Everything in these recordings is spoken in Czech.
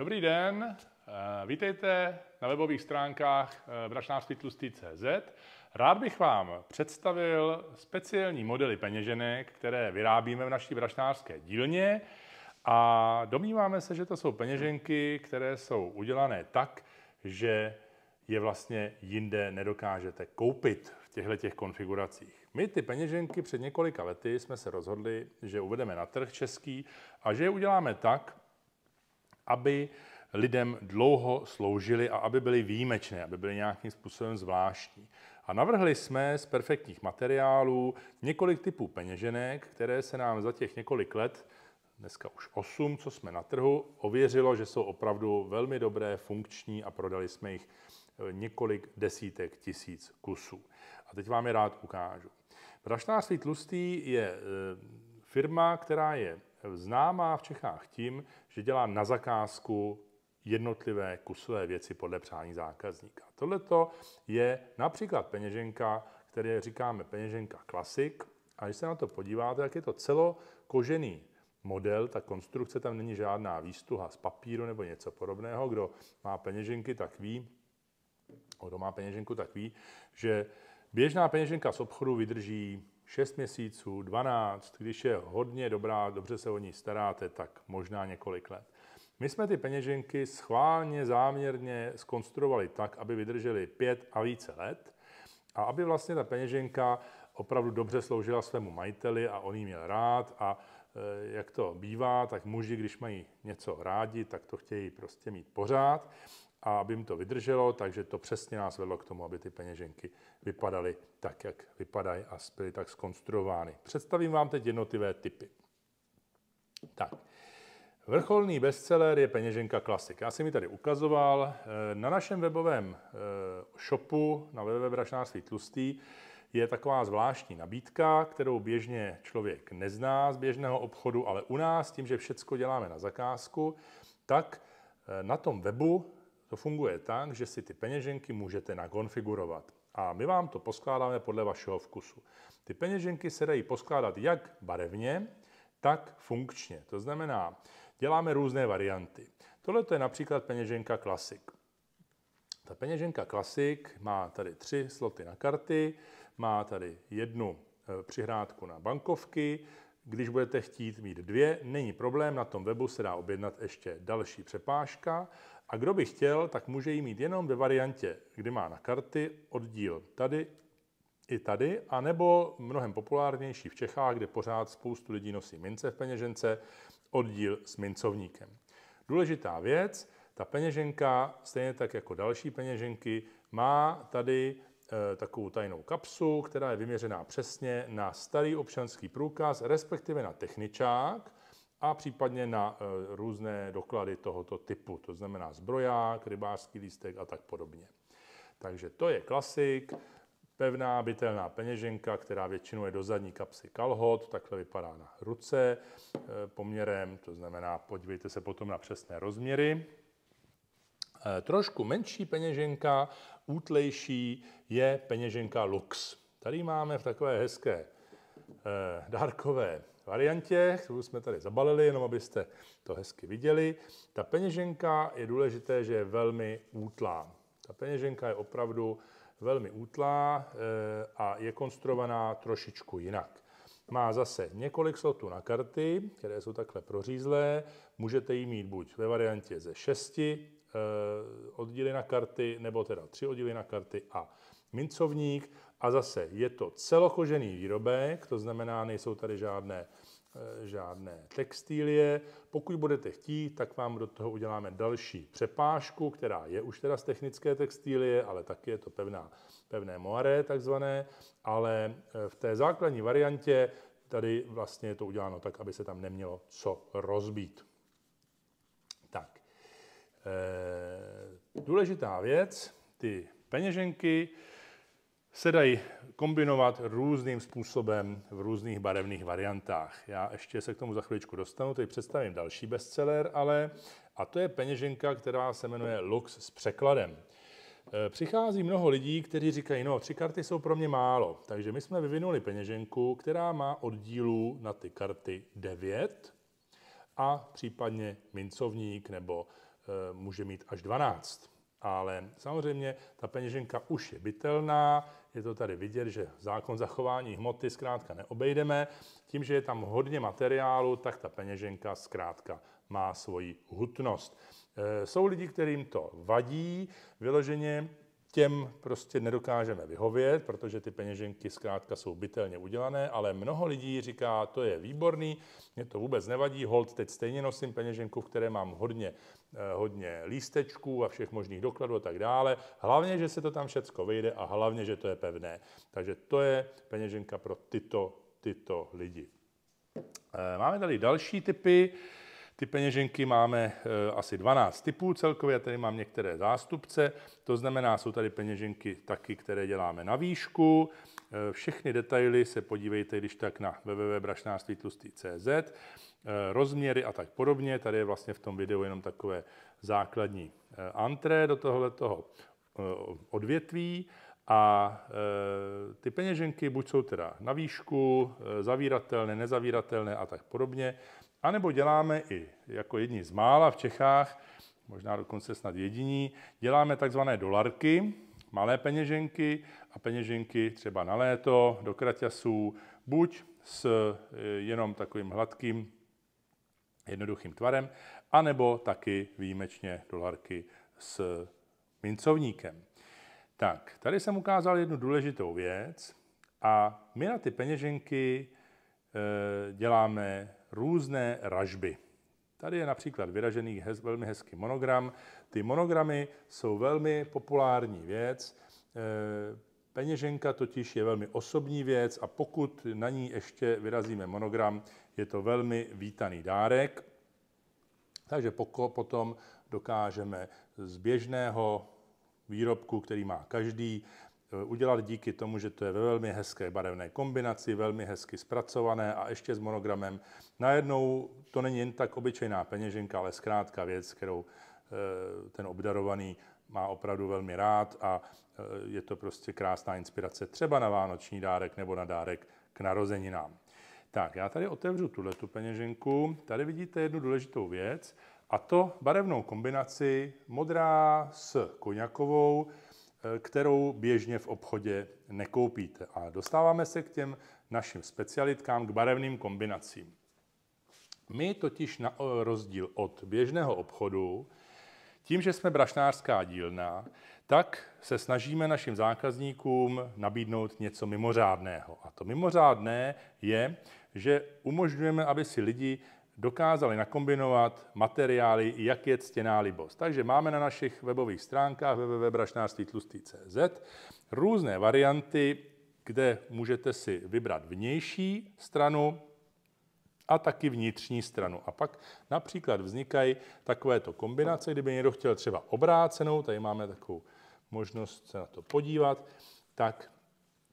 Dobrý den, eh, vítejte na webových stránkách eh, bračnářstvítlustý.cz. Rád bych vám představil speciální modely peněženek, které vyrábíme v naší brašnářské dílně a domníváme se, že to jsou peněženky, které jsou udělané tak, že je vlastně jinde nedokážete koupit v těchto těch konfiguracích. My ty peněženky před několika lety jsme se rozhodli, že uvedeme na trh český a že je uděláme tak, aby lidem dlouho sloužili a aby byly výjimečné, aby byly nějakým způsobem zvláštní. A navrhli jsme z perfektních materiálů několik typů peněženek, které se nám za těch několik let, dneska už 8, co jsme na trhu, ověřilo, že jsou opravdu velmi dobré, funkční a prodali jsme jich eh, několik desítek tisíc kusů. A teď vám je rád ukážu. Brašnářství tlustý je eh, firma, která je známá v Čechách tím, že dělá na zakázku jednotlivé kusové věci podle přání zákazníka. Tohle je například peněženka, které říkáme peněženka klasik. A když se na to podíváte, tak je to celokožený model, ta konstrukce tam není žádná výstuha z papíru nebo něco podobného. Kdo má peněženky, tak ví, kdo má peněženku, tak ví, že běžná peněženka z obchodu vydrží 6 měsíců, 12, když je hodně dobrá, dobře se o ní staráte, tak možná několik let. My jsme ty peněženky schválně, záměrně skonstruovali tak, aby vydržely 5 a více let a aby vlastně ta peněženka opravdu dobře sloužila svému majiteli a on ji měl rád a e, jak to bývá, tak muži, když mají něco rádi, tak to chtějí prostě mít pořád a aby jim to vydrželo, takže to přesně nás vedlo k tomu, aby ty peněženky vypadaly tak, jak vypadají a byly tak skonstruovány. Představím vám teď jednotlivé typy. Tak, vrcholný bestseller je peněženka Klasik. Já jsem ji tady ukazoval. Eh, na našem webovém eh, shopu, na webové Tlustý, je taková zvláštní nabídka, kterou běžně člověk nezná z běžného obchodu, ale u nás, tím, že všecko děláme na zakázku, tak eh, na tom webu to funguje tak, že si ty peněženky můžete nakonfigurovat. A my vám to poskládáme podle vašeho vkusu. Ty peněženky se dají poskládat jak barevně, tak funkčně. To znamená, děláme různé varianty. Tohle je například peněženka Classic. Ta peněženka Classic má tady tři sloty na karty, má tady jednu e, přihrádku na bankovky, když budete chtít mít dvě, není problém, na tom webu se dá objednat ještě další přepážka a kdo by chtěl, tak může ji mít jenom ve variantě, kdy má na karty oddíl tady i tady, anebo mnohem populárnější v Čechách, kde pořád spoustu lidí nosí mince v peněžence, oddíl s mincovníkem. Důležitá věc, ta peněženka, stejně tak jako další peněženky, má tady e, takovou tajnou kapsu, která je vyměřená přesně na starý občanský průkaz, respektive na techničák, a případně na e, různé doklady tohoto typu, to znamená zbroják, rybářský lístek a tak podobně. Takže to je klasik, pevná bytelná peněženka, která většinou je do zadní kapsy kalhot, takhle vypadá na ruce e, poměrem, to znamená, podívejte se potom na přesné rozměry. E, trošku menší peněženka, útlejší, je peněženka Lux. Tady máme v takové hezké dárkové variantě, kterou jsme tady zabalili, jenom abyste to hezky viděli. Ta peněženka je důležité, že je velmi útlá. Ta peněženka je opravdu velmi útlá eh, a je konstruovaná trošičku jinak. Má zase několik slotů na karty, které jsou takhle prořízlé. Můžete ji mít buď ve variantě ze 6 Eh, oddíly na karty, nebo teda tři oddíly na karty a mincovník. A zase je to celokožený výrobek, to znamená, nejsou tady žádné eh, žádné textilie. Pokud budete chtít, tak vám do toho uděláme další přepážku, která je už teda z technické textilie, ale taky je to pevná, pevné moaré takzvané, ale eh, v té základní variantě tady vlastně je to uděláno tak, aby se tam nemělo co rozbít. Eh, důležitá věc, ty peněženky se dají kombinovat různým způsobem v různých barevných variantách. Já ještě se k tomu za chviličku dostanu, teď představím další bestseller, ale a to je peněženka, která se jmenuje Lux s překladem. Eh, přichází mnoho lidí, kteří říkají, no, tři karty jsou pro mě málo, takže my jsme vyvinuli peněženku, která má oddílů na ty karty 9 a případně mincovník nebo Eh, může mít až 12. Ale samozřejmě ta peněženka už je bytelná, je to tady vidět, že zákon zachování hmoty zkrátka neobejdeme. Tím, že je tam hodně materiálu, tak ta peněženka zkrátka má svoji hutnost. Eh, jsou lidi, kterým to vadí, vyloženě těm prostě nedokážeme vyhovět, protože ty peněženky zkrátka jsou bytelně udělané, ale mnoho lidí říká, to je výborný, mě to vůbec nevadí, hold, teď stejně nosím peněženku, v které mám hodně, eh, hodně lístečků a všech možných dokladů a tak dále. Hlavně, že se to tam všecko vejde a hlavně, že to je pevné. Takže to je peněženka pro tyto, tyto lidi. Eh, máme tady další typy. Ty peněženky máme e, asi 12 typů celkově, tady mám některé zástupce, to znamená, jsou tady peněženky taky, které děláme na výšku. E, všechny detaily se podívejte, když tak na www.brašnářstvítlustý.cz, e, rozměry a tak podobně. Tady je vlastně v tom videu jenom takové základní antré do tohoto toho odvětví. A e, ty peněženky buď jsou teda na výšku, zavíratelné, nezavíratelné a tak podobně. A nebo děláme i jako jedni z mála v Čechách, možná dokonce snad jediní, děláme takzvané dolarky, malé peněženky a peněženky třeba na léto do kraťasů, buď s e, jenom takovým hladkým, jednoduchým tvarem, anebo taky výjimečně dolarky s mincovníkem. Tak, tady jsem ukázal jednu důležitou věc a my na ty peněženky e, děláme různé ražby. Tady je například vyražený hez, velmi hezký monogram. Ty monogramy jsou velmi populární věc. Eh, peněženka totiž je velmi osobní věc a pokud na ní ještě vyrazíme monogram, je to velmi vítaný dárek. Takže potom dokážeme z běžného výrobku, který má každý, Eh, udělat díky tomu, že to je ve velmi hezké barevné kombinaci, velmi hezky zpracované a ještě s monogramem. Najednou to není jen tak obyčejná peněženka, ale zkrátka věc, kterou eh, ten obdarovaný má opravdu velmi rád a eh, je to prostě krásná inspirace třeba na vánoční dárek nebo na dárek k narozeninám. Tak, já tady otevřu tuhle tu peněženku. Tady vidíte jednu důležitou věc a to barevnou kombinaci modrá s koňakovou. Eh, kterou běžně v obchodě nekoupíte. A dostáváme se k těm našim specialitkám, k barevným kombinacím. My totiž na eh, rozdíl od běžného obchodu, tím, že jsme brašnářská dílna, tak se snažíme našim zákazníkům nabídnout něco mimořádného. A to mimořádné je, že umožňujeme, aby si lidi dokázali nakombinovat materiály, jak je ctěná libost. Takže máme na našich webových stránkách www.brašnáctvítlustý.cz různé varianty, kde můžete si vybrat vnější stranu a taky vnitřní stranu. A pak například vznikají takovéto kombinace, kdyby někdo chtěl třeba obrácenou, tady máme takovou možnost se na to podívat, tak,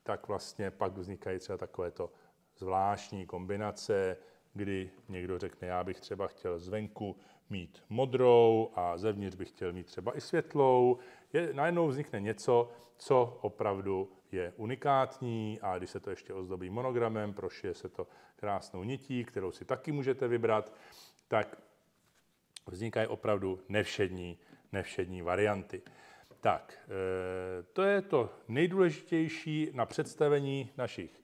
tak vlastně pak vznikají třeba takovéto zvláštní kombinace, kdy někdo řekne, já bych třeba chtěl zvenku mít modrou a zevnitř bych chtěl mít třeba i světlou. Je, najednou vznikne něco, co opravdu je unikátní a když se to ještě ozdobí monogramem, prošije se to krásnou nití, kterou si taky můžete vybrat, tak vznikají opravdu nevšední, nevšední varianty. Tak, eh, to je to nejdůležitější na představení našich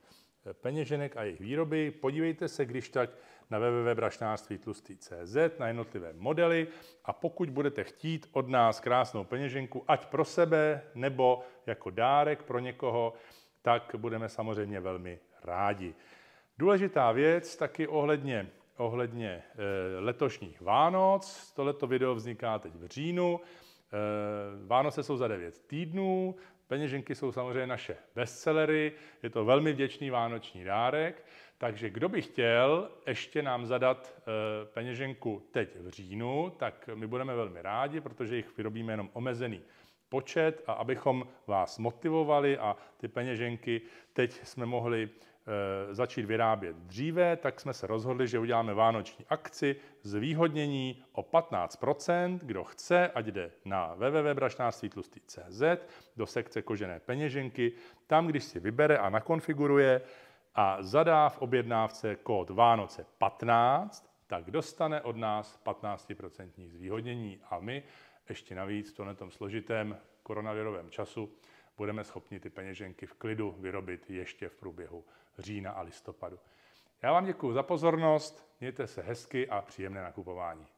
peněženek a jejich výroby. Podívejte se, když tak na www.brašnářstvítlustý.cz na jednotlivé modely a pokud budete chtít od nás krásnou peněženku, ať pro sebe nebo jako dárek pro někoho, tak budeme samozřejmě velmi rádi. Důležitá věc taky ohledně, ohledně eh, letošních Vánoc. Tohleto video vzniká teď v říjnu. Eh, Vánoce jsou za 9 týdnů, peněženky jsou samozřejmě naše bestsellery, je to velmi vděčný vánoční dárek, takže kdo by chtěl ještě nám zadat eh, peněženku teď v říjnu, tak my budeme velmi rádi, protože jich vyrobíme jenom omezený počet a abychom vás motivovali a ty peněženky teď jsme mohli Eh, začít vyrábět dříve, tak jsme se rozhodli, že uděláme vánoční akci zvýhodnění o 15%. Kdo chce, ať jde na www.brašnáctvítlustý.cz do sekce kožené peněženky. Tam, když si vybere a nakonfiguruje a zadá v objednávce kód Vánoce 15, tak dostane od nás 15% zvýhodnění. A my ještě navíc v tomto složitém koronavirovém času budeme schopni ty peněženky v klidu vyrobit ještě v průběhu října a listopadu. Já vám děkuji za pozornost, mějte se hezky a příjemné nakupování.